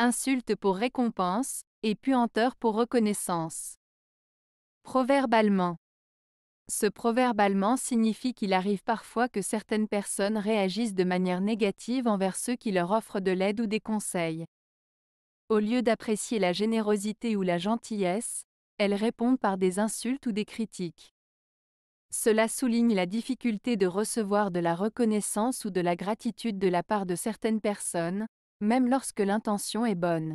insulte pour récompense, et puanteur pour reconnaissance. Proverbe Ce proverbe allemand signifie qu'il arrive parfois que certaines personnes réagissent de manière négative envers ceux qui leur offrent de l'aide ou des conseils. Au lieu d'apprécier la générosité ou la gentillesse, elles répondent par des insultes ou des critiques. Cela souligne la difficulté de recevoir de la reconnaissance ou de la gratitude de la part de certaines personnes, même lorsque l'intention est bonne.